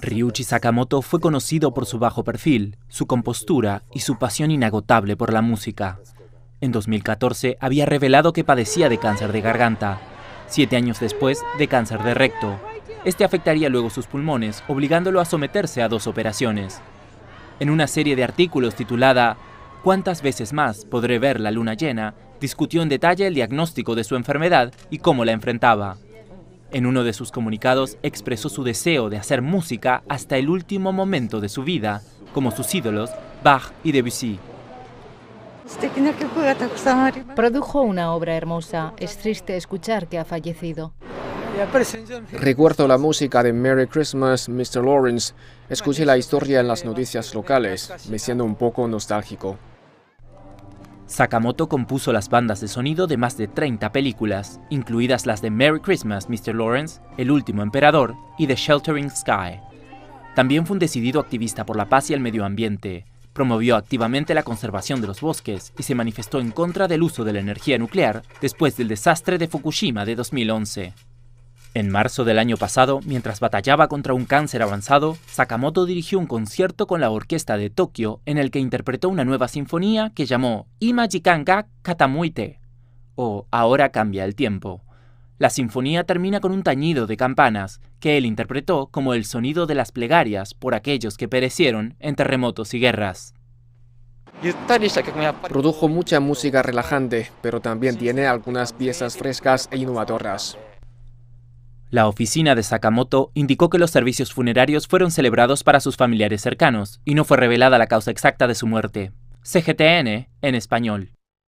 Ryuichi Sakamoto fue conocido por su bajo perfil, su compostura y su pasión inagotable por la música. En 2014 había revelado que padecía de cáncer de garganta, siete años después de cáncer de recto. Este afectaría luego sus pulmones, obligándolo a someterse a dos operaciones. En una serie de artículos titulada ¿Cuántas veces más podré ver la luna llena? discutió en detalle el diagnóstico de su enfermedad y cómo la enfrentaba. En uno de sus comunicados expresó su deseo de hacer música hasta el último momento de su vida, como sus ídolos Bach y Debussy. Produjo una obra hermosa. Es triste escuchar que ha fallecido. Recuerdo la música de Merry Christmas, Mr. Lawrence. Escuché la historia en las noticias locales, me siento un poco nostálgico. Sakamoto compuso las bandas de sonido de más de 30 películas, incluidas las de Merry Christmas, Mr. Lawrence, El Último Emperador y The Sheltering Sky. También fue un decidido activista por la paz y el medio ambiente, promovió activamente la conservación de los bosques y se manifestó en contra del uso de la energía nuclear después del desastre de Fukushima de 2011. En marzo del año pasado, mientras batallaba contra un cáncer avanzado, Sakamoto dirigió un concierto con la orquesta de Tokio en el que interpretó una nueva sinfonía que llamó Imajikanga Katamuite, o Ahora cambia el tiempo. La sinfonía termina con un tañido de campanas, que él interpretó como el sonido de las plegarias por aquellos que perecieron en terremotos y guerras. Produjo mucha música relajante, pero también tiene algunas piezas frescas e innovadoras. La oficina de Sakamoto indicó que los servicios funerarios fueron celebrados para sus familiares cercanos y no fue revelada la causa exacta de su muerte. CGTN en español.